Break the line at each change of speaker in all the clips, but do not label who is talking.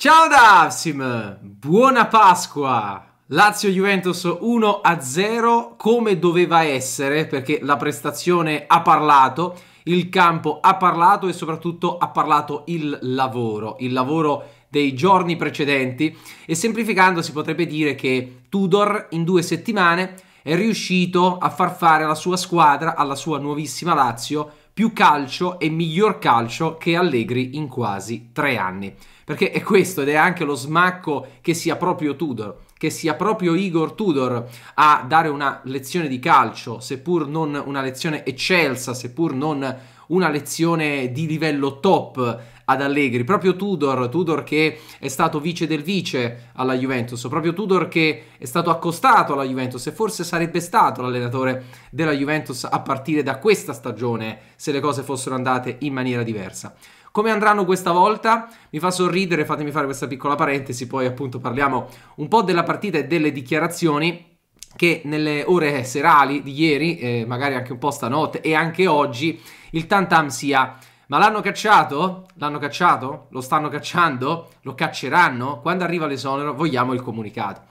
Ciao Davsim, buona Pasqua! Lazio-Juventus 1-0 come doveva essere perché la prestazione ha parlato, il campo ha parlato e soprattutto ha parlato il lavoro, il lavoro dei giorni precedenti e semplificando si potrebbe dire che Tudor in due settimane è riuscito a far fare alla sua squadra, alla sua nuovissima Lazio, più calcio e miglior calcio che Allegri in quasi tre anni. Perché è questo ed è anche lo smacco che sia proprio Tudor, che sia proprio Igor Tudor a dare una lezione di calcio, seppur non una lezione eccelsa, seppur non una lezione di livello top ad Allegri, proprio Tudor, Tudor che è stato vice del vice alla Juventus, proprio Tudor che è stato accostato alla Juventus e forse sarebbe stato l'allenatore della Juventus a partire da questa stagione se le cose fossero andate in maniera diversa. Come andranno questa volta? Mi fa sorridere, fatemi fare questa piccola parentesi, poi appunto parliamo un po' della partita e delle dichiarazioni che nelle ore serali di ieri, eh, magari anche un po' stanotte e anche oggi, il Tantam sia... Ma l'hanno cacciato? L'hanno cacciato? Lo stanno cacciando? Lo cacceranno? Quando arriva l'esonero vogliamo il comunicato.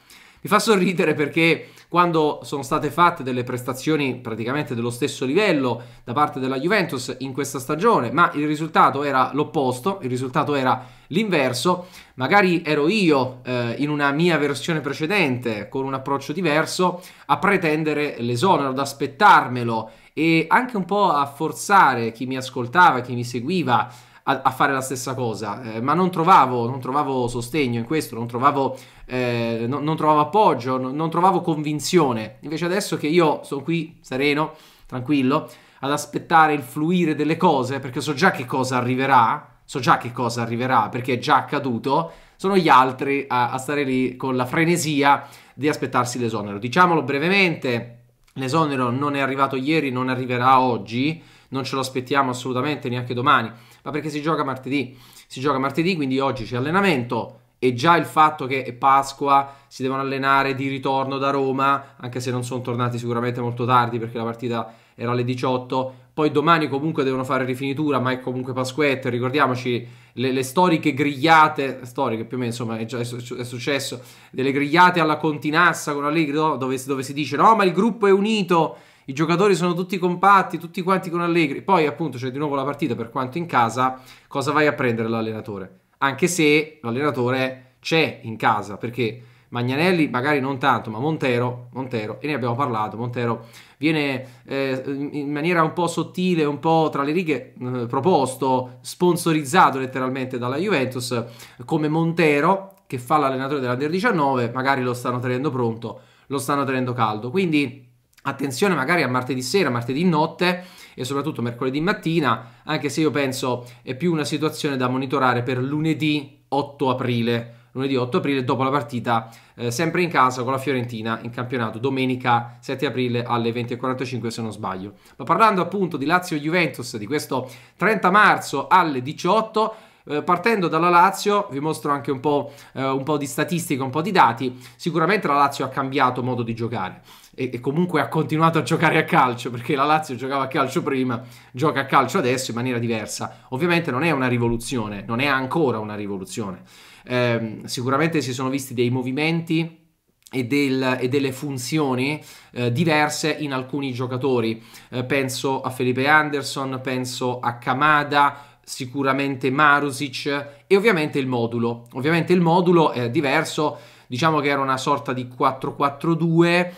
Mi fa sorridere perché quando sono state fatte delle prestazioni praticamente dello stesso livello da parte della Juventus in questa stagione, ma il risultato era l'opposto, il risultato era l'inverso, magari ero io eh, in una mia versione precedente con un approccio diverso a pretendere l'esonero, ad aspettarmelo e anche un po' a forzare chi mi ascoltava, chi mi seguiva a, fare la stessa cosa, eh, ma non trovavo, non trovavo sostegno in questo, non trovavo eh, non, non trovavo appoggio, non, non trovavo convinzione. Invece adesso che io sono qui sereno, tranquillo, ad aspettare il fluire delle cose, perché so già che cosa arriverà, so già che cosa arriverà, perché è già accaduto, sono gli altri a, a stare lì con la frenesia di aspettarsi l'esonero. Diciamolo brevemente, l'esonero non è arrivato ieri, non arriverà oggi, non ce lo aspettiamo assolutamente neanche domani, ma perché si gioca martedì. Si gioca martedì, quindi oggi c'è allenamento, e già il fatto che è Pasqua, si devono allenare di ritorno da Roma, anche se non sono tornati sicuramente molto tardi perché la partita era alle 18, poi domani comunque devono fare rifinitura, ma è comunque Pasquetta, ricordiamoci le, le, storiche grigliate, storiche più o meno insomma è già è successo, delle grigliate alla Continassa con Allegri dove, dove si dice no ma il gruppo è unito, i giocatori sono tutti compatti, tutti quanti con Allegri, poi appunto c'è di nuovo la partita per quanto in casa, cosa vai a prendere l'allenatore? anche se l'allenatore c'è in casa, perché Magnanelli magari non tanto, ma Montero, Montero e ne abbiamo parlato, Montero viene eh, in maniera un po' sottile, un po' tra le righe eh, proposto, sponsorizzato letteralmente dalla Juventus come Montero che fa l'allenatore dell'Under 19, magari lo stanno tenendo pronto, lo stanno tenendo caldo. Quindi attenzione magari a martedì sera, martedì notte e soprattutto mercoledì mattina, anche se io penso è più una situazione da monitorare per lunedì 8 aprile, lunedì 8 aprile dopo la partita eh, sempre in casa con la Fiorentina in campionato domenica 7 aprile alle 20.45 se non sbaglio. Ma parlando appunto di Lazio-Juventus di questo 30 marzo alle 18 eh, Partendo dalla Lazio, vi mostro anche un po', eh, un po' di statistica, un po' di dati, sicuramente la Lazio ha cambiato modo di giocare e, e, comunque ha continuato a giocare a calcio perché la Lazio giocava a calcio prima, gioca a calcio adesso in maniera diversa. Ovviamente non è una rivoluzione, non è ancora una rivoluzione. Eh, sicuramente si sono visti dei movimenti. E, del, e, delle funzioni eh, diverse in alcuni giocatori. Eh, penso a Felipe Anderson, penso a Kamada, sicuramente Marusic e ovviamente il modulo. Ovviamente il modulo è diverso, diciamo che era una sorta di 4-4-2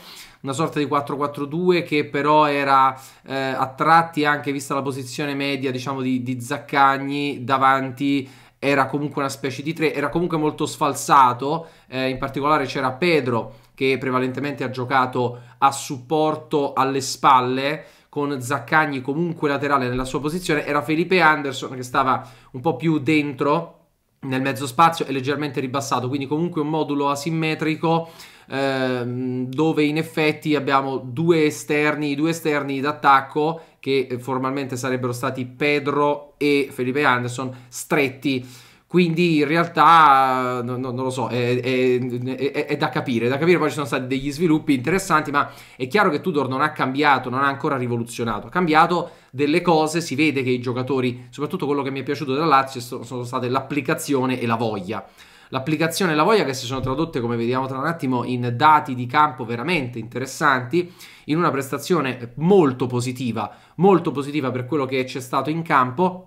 una sorta di 4-4-2 che però era eh, a tratti anche vista la posizione media diciamo di, di Zaccagni davanti era comunque una specie di 3 era comunque molto sfalsato eh, in particolare c'era Pedro che prevalentemente ha giocato a supporto alle spalle con Zaccagni comunque laterale nella sua posizione era Felipe Anderson che stava un po' più dentro nel mezzo spazio e leggermente ribassato quindi comunque un modulo asimmetrico ehm, dove in effetti abbiamo due esterni, due esterni d'attacco che eh, formalmente sarebbero stati Pedro e Felipe Anderson stretti quindi in realtà eh, no, no, non lo so, è, è, è, è, da capire, è da capire, poi ci sono stati degli sviluppi interessanti, ma è chiaro che Tudor non ha cambiato, non ha ancora rivoluzionato, ha cambiato delle cose, si vede che i giocatori, soprattutto quello che mi è piaciuto della Lazio, sono state l'applicazione e la voglia l'applicazione e la voglia che si sono tradotte, come vediamo tra un attimo, in dati di campo veramente interessanti, in una prestazione molto positiva, molto positiva per quello che c'è stato in campo,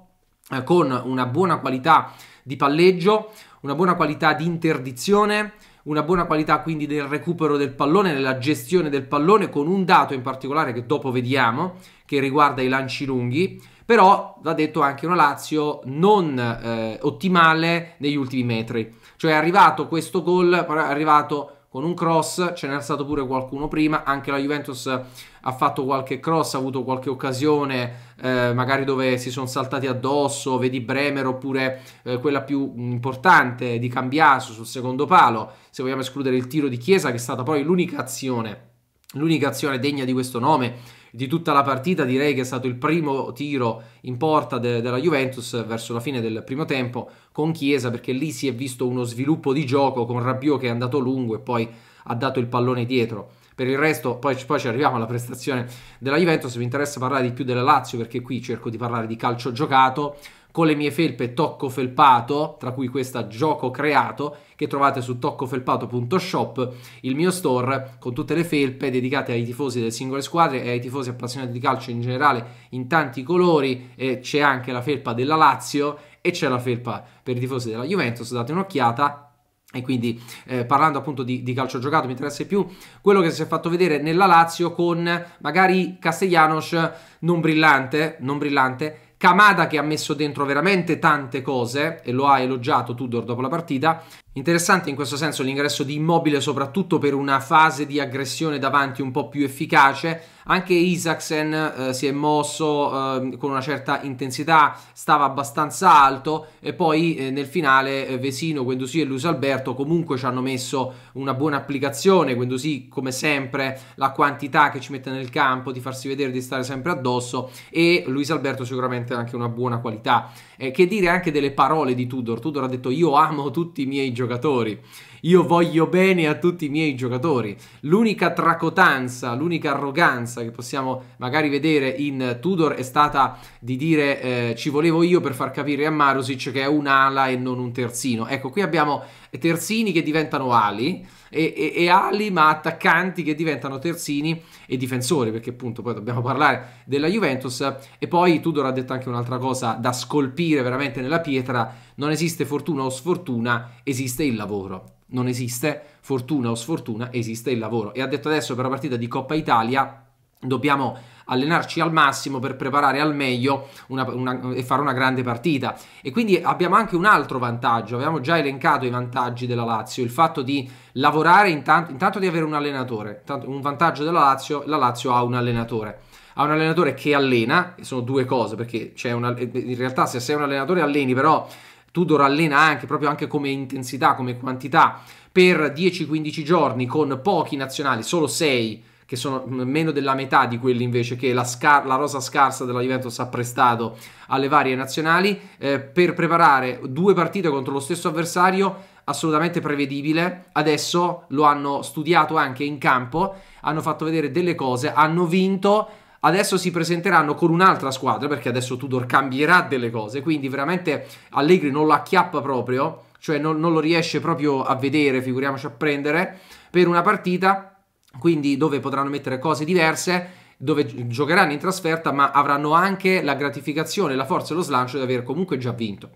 eh, con una buona qualità di palleggio, una buona qualità di interdizione, una buona qualità quindi del recupero del pallone, nella gestione del pallone, con un dato in particolare che dopo vediamo, che riguarda i lanci lunghi, però va detto anche una Lazio non eh, ottimale negli ultimi metri. Cioè è arrivato questo gol, però è arrivato con un cross, ce n'era stato pure qualcuno prima, anche la Juventus ha fatto qualche cross, ha avuto qualche occasione, eh, magari dove si sono saltati addosso, vedi Bremer oppure eh, quella più importante di Cambiaso sul secondo palo, se vogliamo escludere il tiro di Chiesa che è stata poi l'unica azione L'unica azione degna di questo nome di tutta la partita direi che è stato il primo tiro in porta de della Juventus verso la fine del primo tempo con Chiesa perché lì si è visto uno sviluppo di gioco con Rabiot che è andato lungo e poi ha dato il pallone dietro. Per il resto, poi, poi ci arriviamo alla prestazione della Juventus, mi interessa parlare di più della Lazio perché qui cerco di parlare di calcio giocato, con le mie felpe Tocco Felpato, tra cui questa Gioco Creato, che trovate su toccofelpato.shop, il mio store con tutte le felpe dedicate ai tifosi delle singole squadre e ai tifosi appassionati di calcio in generale in tanti colori e c'è anche la felpa della Lazio e c'è la felpa per i tifosi della Juventus, date un'occhiata, e quindi eh, parlando appunto di, di calcio giocato mi interessa più quello che si è fatto vedere nella Lazio con magari Castellanos non brillante, non brillante Kamada che ha messo dentro veramente tante cose e lo ha elogiato Tudor dopo la partita, Interessante in questo senso l'ingresso di Immobile soprattutto per una fase di aggressione davanti un po' più efficace, anche Isaacsen eh, si è mosso eh, con una certa intensità, stava abbastanza alto e poi eh, nel finale eh, Vesino, Guendouzi e Luis Alberto comunque ci hanno messo una buona applicazione, Guendouzi come sempre la quantità che ci mette nel campo di farsi vedere, di stare sempre addosso e Luis Alberto sicuramente anche una buona qualità. Eh, che dire anche delle parole di Tudor, Tudor ha detto io amo tutti i miei giocatori giocatori. Io voglio bene a tutti i miei giocatori. L'unica tracotanza, l'unica arroganza che possiamo magari vedere in Tudor è stata di dire eh, ci volevo io per far capire a Marusic che è un'ala e non un terzino. Ecco, qui abbiamo e terzini che diventano ali e, e, e, ali ma attaccanti che diventano terzini e difensori perché appunto poi dobbiamo parlare della Juventus e poi Tudor ha detto anche un'altra cosa da scolpire veramente nella pietra non esiste fortuna o sfortuna esiste il lavoro non esiste fortuna o sfortuna esiste il lavoro e ha detto adesso per la partita di Coppa Italia dobbiamo allenarci al massimo per preparare al meglio una, una, e fare una grande partita. E quindi abbiamo anche un altro vantaggio, avevamo già elencato i vantaggi della Lazio, il fatto di lavorare intanto, intanto di avere un allenatore, un vantaggio della Lazio, la Lazio ha un allenatore Ha un allenatore che allena, sono due cose, perché c'è una, in realtà se sei un allenatore alleni, però Tudor allena anche, proprio anche come intensità, come quantità, per 10-15 giorni con pochi nazionali, solo 6 che sono meno della metà di quelli invece che la, scar- la rosa scarsa della Juventus ha prestato alle varie nazionali, eh, per preparare due partite contro lo stesso avversario assolutamente prevedibile. Adesso lo hanno studiato anche in campo, hanno fatto vedere delle cose, hanno vinto. Adesso si presenteranno con un'altra squadra perché adesso Tudor cambierà delle cose, quindi veramente Allegri non lo acchiappa proprio, cioè non, non lo riesce proprio a vedere, figuriamoci a prendere, per una partita quindi dove potranno mettere cose diverse dove giocheranno in trasferta ma avranno anche la gratificazione, la forza e lo slancio di aver comunque già vinto.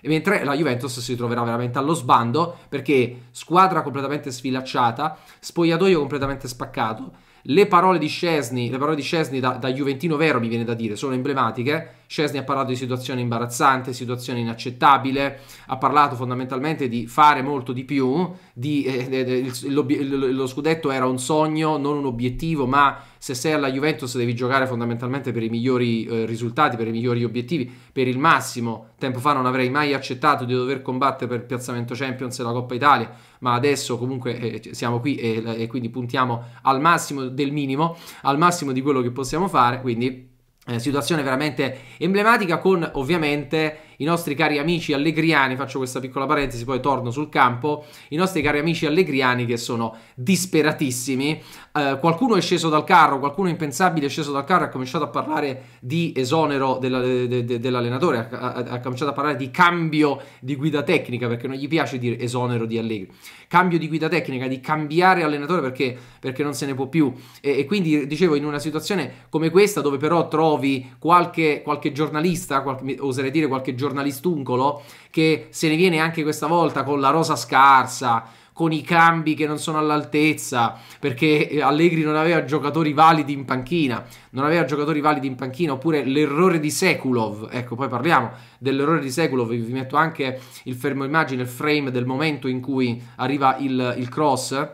E mentre la Juventus si troverà veramente allo sbando perché squadra completamente sfilacciata, spogliatoio completamente spaccato, le parole di Scesni, parole di Scesni da, da Juventino vero mi viene da dire, sono emblematiche, Scesni ha parlato di situazione imbarazzante, situazione inaccettabile, ha parlato fondamentalmente di fare molto di più, di, eh, eh, eh il, lo scudetto era un sogno, non un obiettivo, ma se sei alla Juventus devi giocare fondamentalmente per i migliori eh, risultati, per i migliori obiettivi, per il massimo. Tempo fa non avrei mai accettato di dover combattere per il piazzamento Champions e la Coppa Italia, ma adesso comunque eh, siamo qui e, e quindi puntiamo al massimo del minimo, al massimo di quello che possiamo fare, quindi eh, situazione veramente emblematica con ovviamente i nostri cari amici allegriani, faccio questa piccola parentesi, poi torno sul campo, i nostri cari amici allegriani che sono disperatissimi, eh, qualcuno è sceso dal carro, qualcuno impensabile è sceso dal carro e ha cominciato a parlare di esonero della, de, de, dell'allenatore, ha, ha cominciato a parlare di cambio di guida tecnica, perché non gli piace dire esonero di Allegri, cambio di guida tecnica, di cambiare allenatore perché, perché non se ne può più e, e quindi dicevo in una situazione come questa dove però trovi qualche, qualche giornalista, qualche, oserei dire qualche giornalista, giornalistuncolo che se ne viene anche questa volta con la rosa scarsa, con i cambi che non sono all'altezza, perché eh, Allegri non aveva giocatori validi in panchina, non aveva giocatori validi in panchina, oppure l'errore di Sekulov, ecco poi parliamo dell'errore di Sekulov, vi metto anche il fermo immagine, il frame del momento in cui arriva il, il cross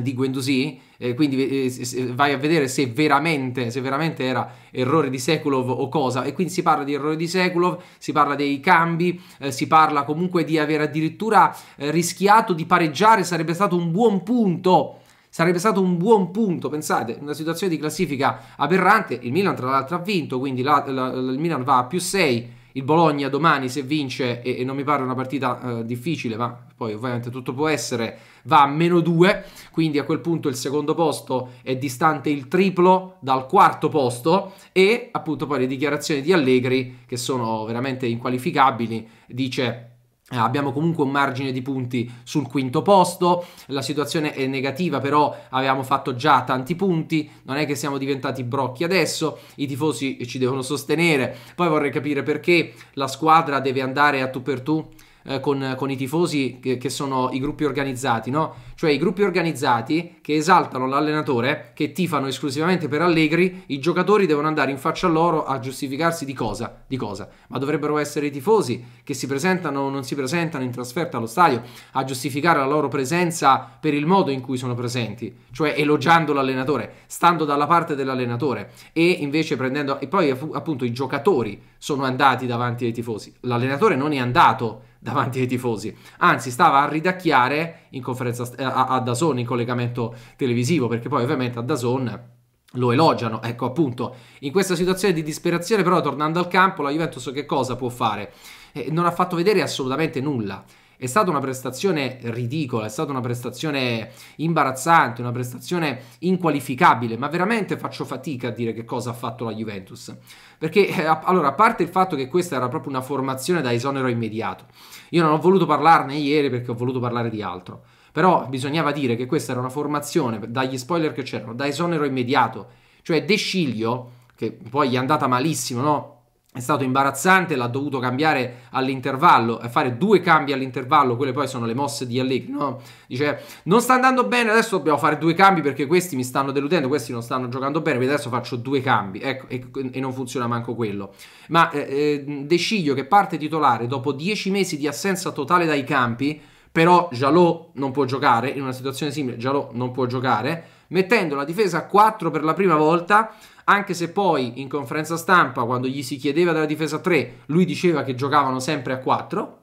di Guendouzi, eh, quindi eh, eh vai a vedere se veramente, se veramente era errore di Sekulov o cosa, e quindi si parla di errore di Sekulov, si parla dei cambi, eh, si parla comunque di aver addirittura eh, rischiato di pareggiare, sarebbe stato un buon punto sarebbe stato un buon punto, pensate, una situazione di classifica aberrante, il Milan tra l'altro ha vinto, quindi la, la, la, il Milan va a più 6, il Bologna domani se vince, e, e non mi pare una partita eh, difficile, ma poi ovviamente tutto può essere, va a meno 2, quindi a quel punto il secondo posto è distante il triplo dal quarto posto e appunto poi le dichiarazioni di Allegri, che sono veramente inqualificabili, dice eh, abbiamo comunque un margine di punti sul quinto posto, la situazione è negativa però avevamo fatto già tanti punti, non è che siamo diventati brocchi adesso, i tifosi ci devono sostenere, poi vorrei capire perché la squadra deve andare a tu per tu eh, con, con, i tifosi che, che, sono i gruppi organizzati, no? Cioè i gruppi organizzati che esaltano l'allenatore, che tifano esclusivamente per Allegri, i giocatori devono andare in faccia a loro a giustificarsi di cosa? Di cosa? Ma dovrebbero essere i tifosi che si presentano o non si presentano in trasferta allo stadio a giustificare la loro presenza per il modo in cui sono presenti, cioè elogiando l'allenatore, stando dalla parte dell'allenatore e invece prendendo... E poi appunto i giocatori sono andati davanti ai tifosi, l'allenatore non è andato davanti ai tifosi. Anzi, stava a ridacchiare in conferenza eh, a, a Dazon in collegamento televisivo, perché poi ovviamente a Dazon lo elogiano. Ecco, appunto, in questa situazione di disperazione, però tornando al campo, la Juventus che cosa può fare? Eh, non ha fatto vedere assolutamente nulla. È stata una prestazione ridicola, è stata una prestazione imbarazzante, una prestazione inqualificabile, ma veramente faccio fatica a dire che cosa ha fatto la Juventus. Perché, eh, allora, a parte il fatto che questa era proprio una formazione da esonero immediato, io non ho voluto parlarne ieri perché ho voluto parlare di altro, però bisognava dire che questa era una formazione, dagli spoiler che c'erano, da esonero immediato, cioè De Sciglio, che poi gli è andata malissimo, no? è stato imbarazzante, l'ha dovuto cambiare all'intervallo, fare due cambi all'intervallo, quelle poi sono le mosse di Allegri, no? Dice, non sta andando bene, adesso dobbiamo fare due cambi perché questi mi stanno deludendo, questi non stanno giocando bene, quindi adesso faccio due cambi, ecco, e, e non funziona manco quello. Ma eh, eh, De Sciglio che parte titolare dopo dieci mesi di assenza totale dai campi, però Jalò non può giocare, in una situazione simile Jalò non può giocare, mettendo la difesa a 4 per la prima volta, anche se poi in conferenza stampa, quando gli si chiedeva della difesa 3, lui diceva che giocavano sempre a 4.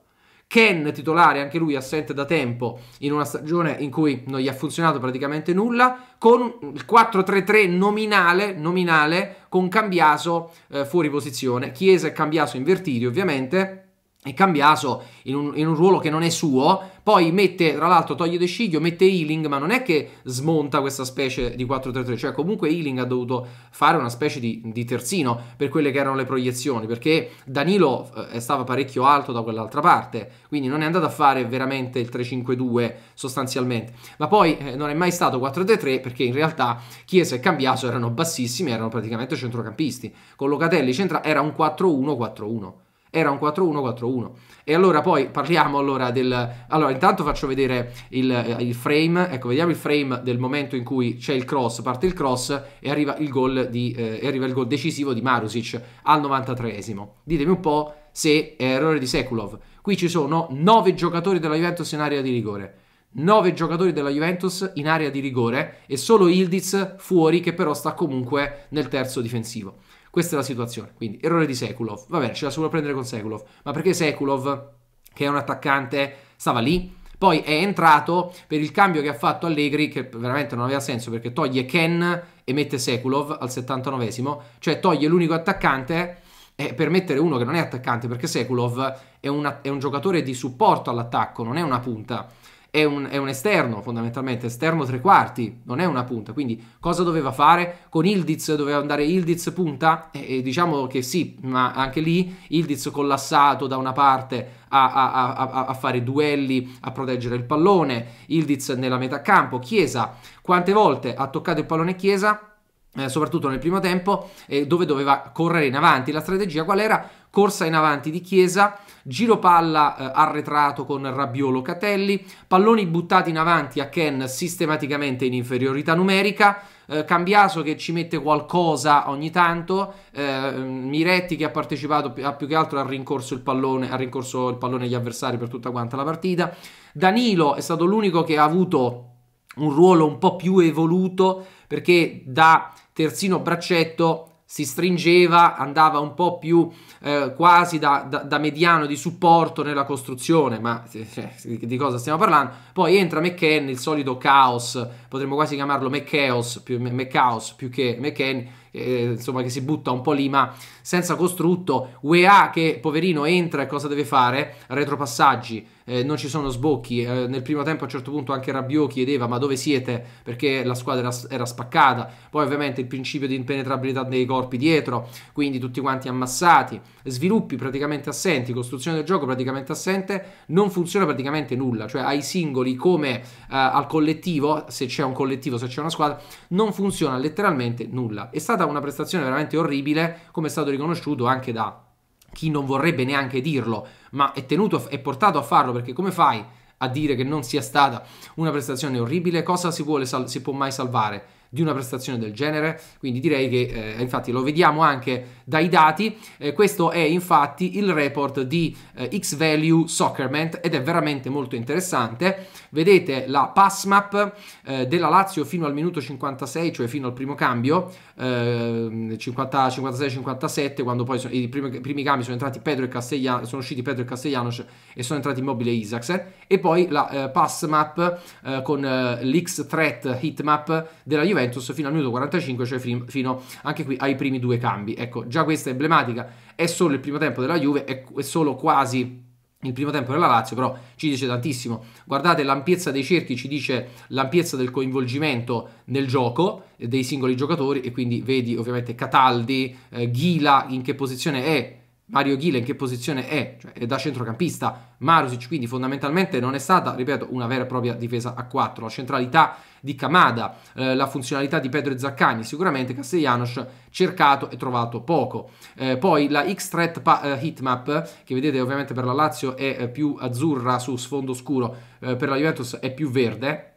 Ken, titolare, anche lui assente da tempo, in una stagione in cui non gli ha funzionato praticamente nulla, con il 4-3-3 nominale, nominale, con Cambiaso eh, fuori posizione, Chiesa e Cambiaso invertiti ovviamente, è cambiato in un, in un, ruolo che non è suo, poi mette, tra l'altro toglie De Sciglio, mette Healing, ma non è che smonta questa specie di 4-3-3, cioè comunque Healing ha dovuto fare una specie di, di terzino per quelle che erano le proiezioni, perché Danilo eh, stava parecchio alto da quell'altra parte, quindi non è andato a fare veramente il 3-5-2 sostanzialmente, ma poi eh, non è mai stato 4-3-3 perché in realtà Chiesa e Cambiaso erano bassissimi, erano praticamente centrocampisti, con Locatelli centrale era un 4-1-4-1 era un 4-1-4-1. E allora poi parliamo allora del... Allora intanto faccio vedere il, eh, il, frame, ecco vediamo il frame del momento in cui c'è il cross, parte il cross e arriva il gol, di, eh, arriva il gol decisivo di Marusic al 93esimo. Ditemi un po' se è errore di Sekulov. Qui ci sono 9 giocatori della Juventus in area di rigore. 9 giocatori della Juventus in area di rigore e solo Ildiz fuori che però sta comunque nel terzo difensivo. Questa è la situazione, quindi errore di Sekulov. Va bene, ce la si vuole prendere con Sekulov, ma perché Sekulov, che è un attaccante, stava lì? Poi è entrato per il cambio che ha fatto Allegri, che veramente non aveva senso perché toglie Ken e mette Sekulov al 79esimo, cioè toglie l'unico attaccante eh, per mettere uno che non è attaccante perché Sekulov è, una, è un giocatore di supporto all'attacco, non è una punta è un, è un, esterno fondamentalmente, esterno tre quarti, non è una punta, quindi cosa doveva fare? Con Ildiz doveva andare Ildiz punta? E, e diciamo che sì, ma anche lì Ildiz collassato da una parte a, a, a, a, fare duelli, a proteggere il pallone, Ildiz nella metà campo, Chiesa, quante volte ha toccato il pallone Chiesa? Eh, soprattutto nel primo tempo, eh, dove doveva correre in avanti. La strategia qual era? Corsa in avanti di Chiesa, giro palla eh, arretrato con Rabiot Locatelli, palloni buttati in avanti a Ken sistematicamente in inferiorità numerica, eh, Cambiaso che ci mette qualcosa ogni tanto, eh, Miretti che ha partecipato a più che altro ha rincorso il pallone, ha rincorso il pallone agli avversari per tutta quanta la partita, Danilo è stato l'unico che ha avuto un ruolo un po' più evoluto perché da terzino braccetto si stringeva, andava un po' più eh, quasi da, da, da, mediano di supporto nella costruzione, ma eh, eh di cosa stiamo parlando? Poi entra McKen, il solito caos, potremmo quasi chiamarlo McChaos più, McChaos, più che McKen, eh, insomma che si butta un po' lì, ma senza costrutto, UEA che poverino entra e cosa deve fare? Retropassaggi, eh, non ci sono sbocchi, eh, nel primo tempo a un certo punto anche Rabiot chiedeva ma dove siete perché la squadra era, spaccata, poi ovviamente il principio di impenetrabilità dei corpi dietro, quindi tutti quanti ammassati, sviluppi praticamente assenti, costruzione del gioco praticamente assente, non funziona praticamente nulla, cioè ai singoli come eh, al collettivo, se c'è un collettivo, se c'è una squadra, non funziona letteralmente nulla. È stata una prestazione veramente orribile, come è stato riconosciuto anche da chi non vorrebbe neanche dirlo, ma è tenuto e portato a farlo perché come fai a dire che non sia stata una prestazione orribile? Cosa si, vuole, si può mai salvare? di una prestazione del genere, quindi direi che eh, infatti lo vediamo anche dai dati, eh, questo è infatti il report di eh, X-Value Soccerment ed è veramente molto interessante, vedete la pass map eh, della Lazio fino al minuto 56, cioè fino al primo cambio, 56-57 ehm, quando poi sono, i primi, primi, cambi sono entrati Pedro e Castellanos, sono usciti Pedro e Castellanos e sono entrati Immobile e Isaacsen e poi la eh, pass map eh, con l'X-Threat Hitmap della Juventus Juventus fino al minuto 45, cioè fino anche qui ai primi due cambi. Ecco, già questa è emblematica, è solo il primo tempo della Juve, è, solo quasi il primo tempo della Lazio però ci dice tantissimo. Guardate l'ampiezza dei cerchi, ci dice l'ampiezza del coinvolgimento nel gioco dei singoli giocatori e quindi vedi ovviamente Cataldi, eh, Ghila in che posizione è, Mario Ghile in che posizione è? Cioè, è da centrocampista. Marusic quindi fondamentalmente non è stata, ripeto, una vera e propria difesa a 4. La centralità di Camada, eh, la funzionalità di Pedro Zaccani, sicuramente Castellanos cercato e trovato poco. Eh, poi la X-Threat eh, Hitmap, che vedete ovviamente per la Lazio è eh, più azzurra su sfondo scuro, eh, per la Juventus è più verde,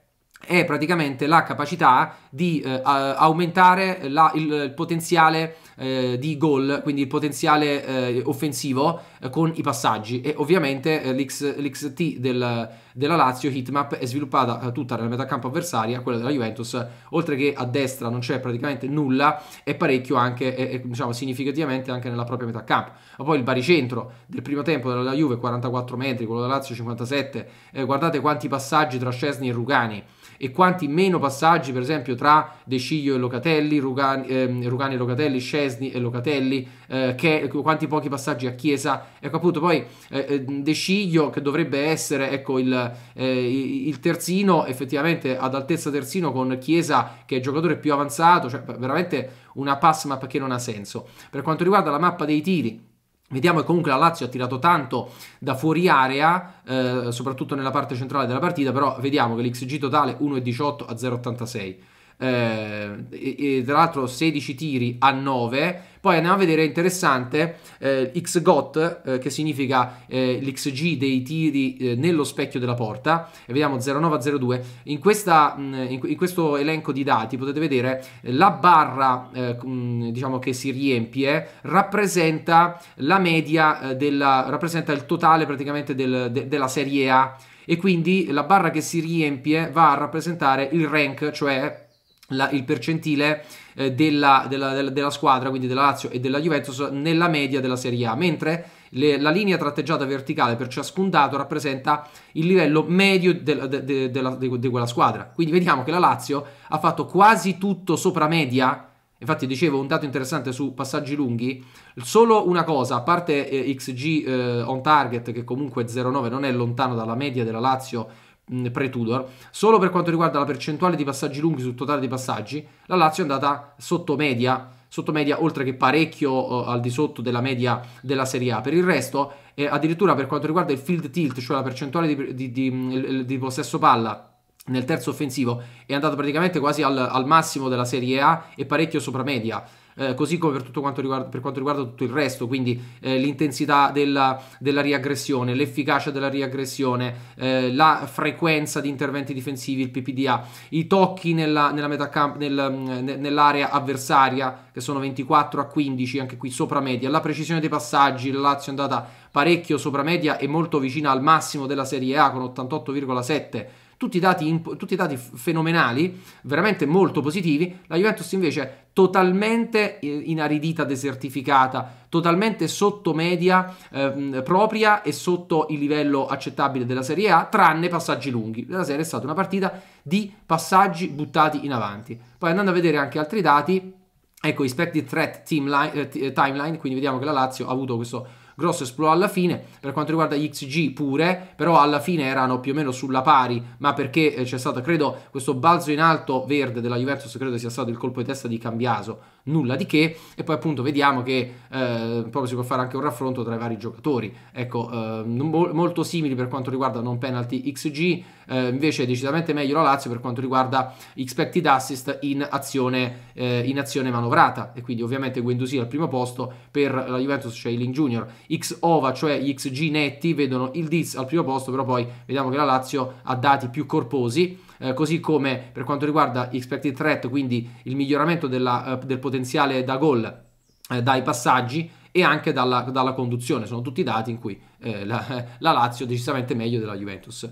è praticamente la capacità di eh, aumentare la, il, il, potenziale eh, di gol, quindi il potenziale eh, offensivo eh, con i passaggi e ovviamente eh, l'X, l'XT del della Lazio Hitmap è sviluppata eh, tutta nella metà campo avversaria, quella della Juventus, oltre che a destra non c'è praticamente nulla è parecchio anche, e, e, diciamo, significativamente anche nella propria metà campo. Ma poi il baricentro del primo tempo della Juve 44 metri, quello della Lazio 57, eh, guardate quanti passaggi tra Cesni e Rugani e quanti meno passaggi per esempio tra De Sciglio e Locatelli, Rugani, eh, Rugani e Locatelli, Scesni e Locatelli, eh, che, eh, quanti pochi passaggi a Chiesa, ecco appunto poi eh, De Sciglio che dovrebbe essere ecco il eh, eh il terzino effettivamente ad altezza terzino con Chiesa che è il giocatore più avanzato, cioè veramente una pass map che non ha senso. Per quanto riguarda la mappa dei tiri, Vediamo che comunque la Lazio ha tirato tanto da fuori area, eh, soprattutto nella parte centrale della partita, però vediamo che l'XG totale 1,18 a 0,86 eh, e, e, tra l'altro 16 tiri a 9. Poi andiamo a vedere, interessante, eh, XGOT, eh, che significa eh, l'XG dei tiri eh, nello specchio della porta, e vediamo 0902. In, questa, mm, in, in, questo elenco di dati potete vedere eh, la barra eh, mm, diciamo che si riempie rappresenta la media, della, rappresenta il totale praticamente del, de, della serie A e quindi la barra che si riempie va a rappresentare il rank, cioè la, il percentile eh, della, della, della, della, squadra, quindi della Lazio e della Juventus, nella media della Serie A, mentre le, la linea tratteggiata verticale per ciascun dato rappresenta il livello medio di quella squadra. Quindi vediamo che la Lazio ha fatto quasi tutto sopra media. Infatti dicevo un dato interessante su passaggi lunghi, solo una cosa, a parte eh, XG eh, on target che comunque 0,9 non è lontano dalla media della Lazio Mm, pre-Tudor. Solo per quanto riguarda la percentuale di passaggi lunghi sul totale dei passaggi, la Lazio è andata sotto media, sotto media oltre che parecchio eh, al di sotto della media della Serie A. Per il resto, eh, addirittura per quanto riguarda il field tilt, cioè la percentuale di, di, di, mm, di possesso palla nel terzo offensivo, è andata praticamente quasi al, al massimo della Serie A e parecchio sopra media. Eh, così come per, riguarda, per, quanto riguarda tutto il resto, quindi eh, l'intensità della, della, riaggressione, l'efficacia della riaggressione, eh, la frequenza di interventi difensivi, il PPDA, i tocchi nella, nella metacamp- nel, nell'area avversaria, che sono 24 a 15, anche qui sopra media, la precisione dei passaggi, la Lazio è andata parecchio sopra media e molto vicina al massimo della Serie A con 88,7 tutti dati, tutti dati fenomenali, veramente molto positivi, la Juventus invece totalmente eh, inaridita, desertificata, totalmente sotto media eh, propria e sotto il livello accettabile della Serie A, tranne passaggi lunghi. La Serie è stata una partita di passaggi buttati in avanti. Poi andando a vedere anche altri dati, Ecco, Expected Threat timeline, eh, eh, Timeline, quindi vediamo che la Lazio ha avuto questo grosso esplorò alla fine, per quanto riguarda gli XG pure, però alla fine erano più o meno sulla pari, ma perché eh, c'è stato, credo, questo balzo in alto verde della Juventus, credo sia stato il colpo di testa di Cambiaso, nulla di che e poi appunto vediamo che eh, proprio si può fare anche un raffronto tra i vari giocatori ecco eh, mo molto simili per quanto riguarda non penalty XG eh, invece decisamente meglio la Lazio per quanto riguarda expected assist in azione, eh, in azione manovrata e quindi ovviamente Guendouzi al primo posto per la Juventus c'è cioè Link Junior XOVA cioè gli XG netti vedono il Diz al primo posto però poi vediamo che la Lazio ha dati più corposi eh, così come per quanto riguarda expected threat, quindi il miglioramento della, eh, del potenziale da gol eh, dai passaggi e anche dalla, dalla, conduzione. Sono tutti dati in cui eh, la, la, Lazio è decisamente meglio della Juventus.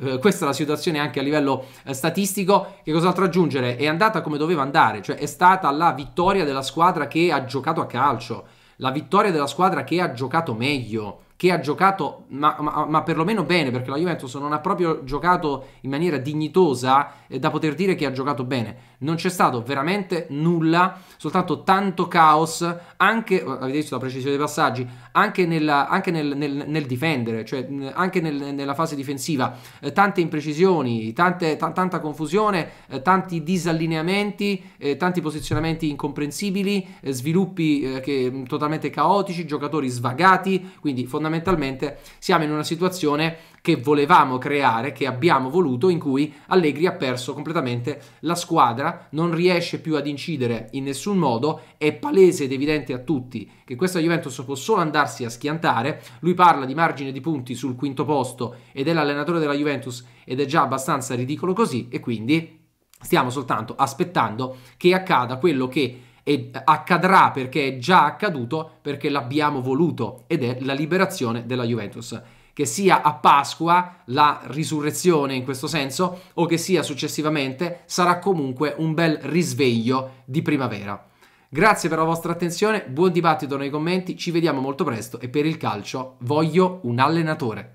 Eh, questa è la situazione anche a livello eh, statistico. Che cos'altro aggiungere? È andata come doveva andare, cioè è stata la vittoria della squadra che ha giocato a calcio, la vittoria della squadra che ha giocato meglio che ha giocato, ma, ma, ma, perlomeno bene, perché la Juventus non ha proprio giocato in maniera dignitosa eh, da poter dire che ha giocato bene non c'è stato veramente nulla, soltanto tanto caos, anche, avete visto la precisione dei passaggi, anche, nella, anche nel, nel, nel, difendere, cioè anche nel, nella fase difensiva, eh, tante imprecisioni, tante, tanta confusione, eh, tanti disallineamenti, eh, tanti posizionamenti incomprensibili, eh, sviluppi eh, che, mm, totalmente caotici, giocatori svagati, quindi fondamentalmente siamo in una situazione che volevamo creare, che abbiamo voluto, in cui Allegri ha perso completamente la squadra, non riesce più ad incidere in nessun modo, è palese ed evidente a tutti che questa Juventus può solo andarsi a schiantare, lui parla di margine di punti sul quinto posto ed è l'allenatore della Juventus ed è già abbastanza ridicolo così e quindi stiamo soltanto aspettando che accada quello che e accadrà perché è già accaduto perché l'abbiamo voluto ed è la liberazione della Juventus che sia a Pasqua la risurrezione in questo senso o che sia successivamente, sarà comunque un bel risveglio di primavera. Grazie per la vostra attenzione, buon dibattito nei commenti, ci vediamo molto presto e per il calcio voglio un allenatore.